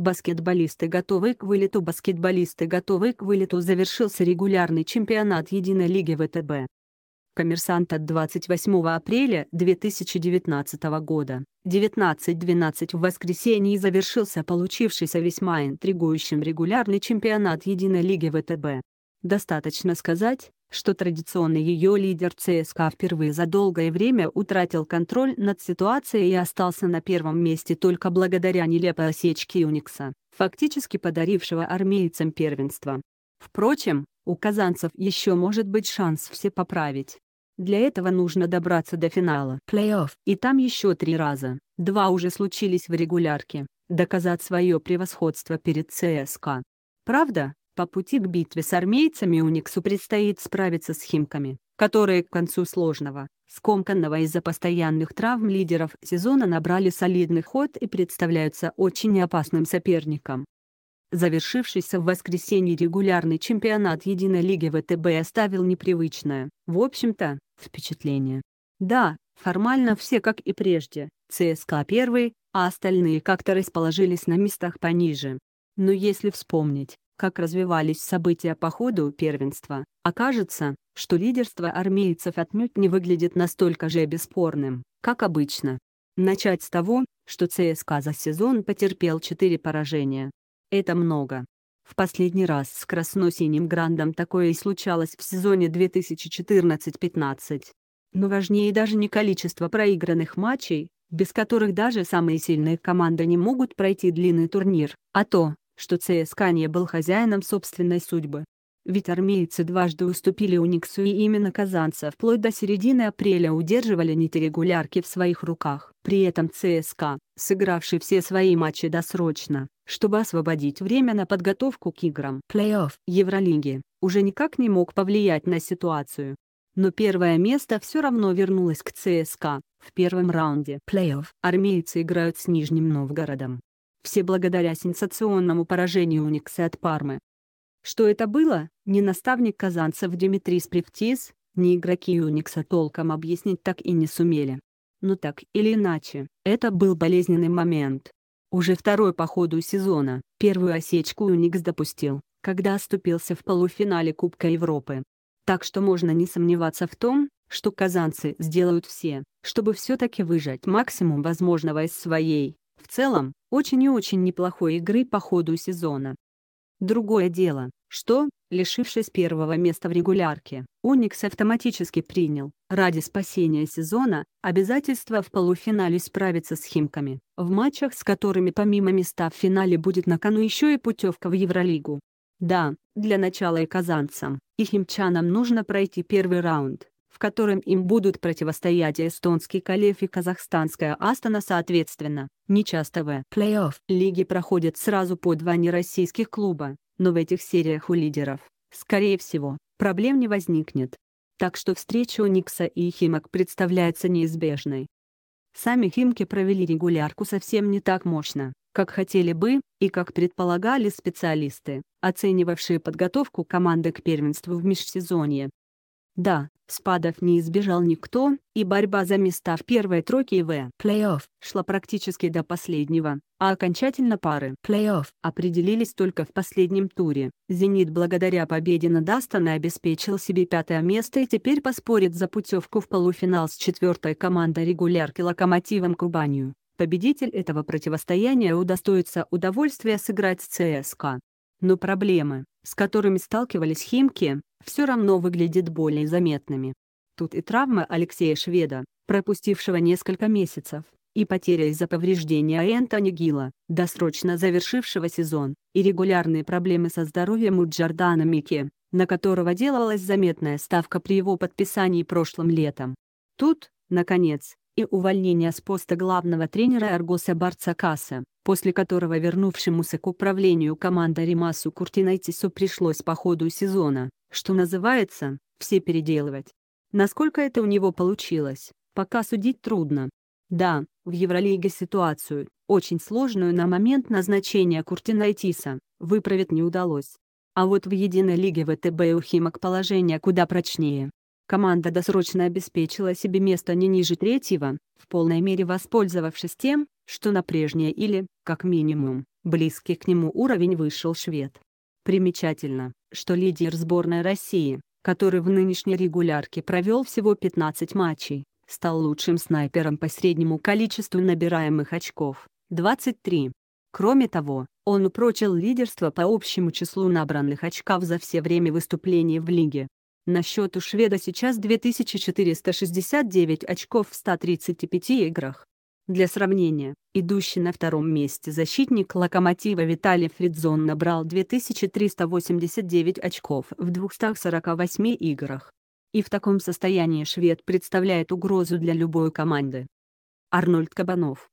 Баскетболисты готовы к вылету Баскетболисты готовы к вылету Завершился регулярный чемпионат Единой лиги ВТБ. Коммерсант от 28 апреля 2019 года, 19.12 в воскресенье завершился получившийся весьма интригующим регулярный чемпионат Единой лиги ВТБ. Достаточно сказать, что традиционный ее лидер ЦСКА впервые за долгое время утратил контроль над ситуацией и остался на первом месте только благодаря нелепой осечке Юникса, фактически подарившего армейцам первенство. Впрочем, у казанцев еще может быть шанс все поправить. Для этого нужно добраться до финала плей-офф, и там еще три раза, два уже случились в регулярке, доказать свое превосходство перед ЦСКА. Правда, по пути к битве с армейцами Униксу предстоит справиться с химками, которые к концу сложного, скомканного из-за постоянных травм лидеров сезона набрали солидный ход и представляются очень опасным соперником. Завершившийся в воскресенье регулярный чемпионат Единой лиги ВТБ оставил непривычное, в общем-то, впечатление. Да, формально все как и прежде, ЦСКА первый, а остальные как-то расположились на местах пониже. Но если вспомнить, как развивались события по ходу первенства, окажется, что лидерство армейцев отнюдь не выглядит настолько же бесспорным, как обычно. Начать с того, что ЦСКА за сезон потерпел 4 поражения. Это много. В последний раз с красно-синим грандом такое и случалось в сезоне 2014-15. Но важнее даже не количество проигранных матчей, без которых даже самые сильные команды не могут пройти длинный турнир, а то, что ЦСКА не был хозяином собственной судьбы. Ведь армейцы дважды уступили Униксу и именно казанца вплоть до середины апреля удерживали нити регулярки в своих руках. При этом ЦСКА, сыгравший все свои матчи досрочно, чтобы освободить время на подготовку к играм плей-офф Евролиги, уже никак не мог повлиять на ситуацию. Но первое место все равно вернулось к ЦСКА. В первом раунде плей-офф армейцы играют с Нижним Новгородом. Все благодаря сенсационному поражению Униксы от Пармы. Что это было, ни наставник казанцев Димитрис Превтис, ни игроки Уникса толком объяснить так и не сумели. Но так или иначе, это был болезненный момент. Уже второй по ходу сезона, первую осечку Уникс допустил, когда оступился в полуфинале Кубка Европы. Так что можно не сомневаться в том, что казанцы сделают все, чтобы все-таки выжать максимум возможного из своей, в целом, очень и очень неплохой игры по ходу сезона. Другое дело, что, лишившись первого места в регулярке, Уникс автоматически принял, ради спасения сезона, обязательство в полуфинале справиться с Химками, в матчах с которыми помимо места в финале будет на кону еще и путевка в Евролигу. Да, для начала и казанцам, и химчанам нужно пройти первый раунд, в котором им будут противостоять эстонский Калев и казахстанская Астана соответственно. Нечасто в плей-офф лиги проходят сразу по два нероссийских клуба, но в этих сериях у лидеров, скорее всего, проблем не возникнет. Так что встреча у Никса и Химок представляется неизбежной. Сами Химки провели регулярку совсем не так мощно, как хотели бы, и как предполагали специалисты, оценивавшие подготовку команды к первенству в межсезонье. Да, спадов не избежал никто, и борьба за места в первой тройке и в плей-офф шла практически до последнего, а окончательно пары плей-офф определились только в последнем туре. «Зенит» благодаря победе над Астоной обеспечил себе пятое место и теперь поспорит за путевку в полуфинал с четвертой командой регулярки «Локомотивом Кубанью». Победитель этого противостояния удостоится удовольствия сыграть с ЦСКА. Но проблемы, с которыми сталкивались химки, все равно выглядит более заметными. Тут и травма Алексея Шведа, пропустившего несколько месяцев, и потеря из-за повреждения Энтони Гилла, досрочно завершившего сезон, и регулярные проблемы со здоровьем у Джордана Мики, на которого делалась заметная ставка при его подписании прошлым летом. Тут, наконец, и увольнения с поста главного тренера Аргоса Барцакаса, после которого вернувшемуся к управлению команда Римасу Куртинайтису пришлось по ходу сезона, что называется, все переделывать. Насколько это у него получилось, пока судить трудно. Да, в Евролиге ситуацию, очень сложную на момент назначения Куртинайтиса, выправить не удалось. А вот в единой лиге ВТБ и Ухимок положение куда прочнее. Команда досрочно обеспечила себе место не ниже третьего, в полной мере воспользовавшись тем, что на прежнее или, как минимум, близкий к нему уровень вышел швед. Примечательно, что лидер сборной России, который в нынешней регулярке провел всего 15 матчей, стал лучшим снайпером по среднему количеству набираемых очков – 23. Кроме того, он упрочил лидерство по общему числу набранных очков за все время выступления в лиге. На счет у шведа сейчас 2469 очков в 135 играх. Для сравнения, идущий на втором месте защитник «Локомотива» Виталий Фридзон набрал 2389 очков в 248 играх. И в таком состоянии швед представляет угрозу для любой команды. Арнольд Кабанов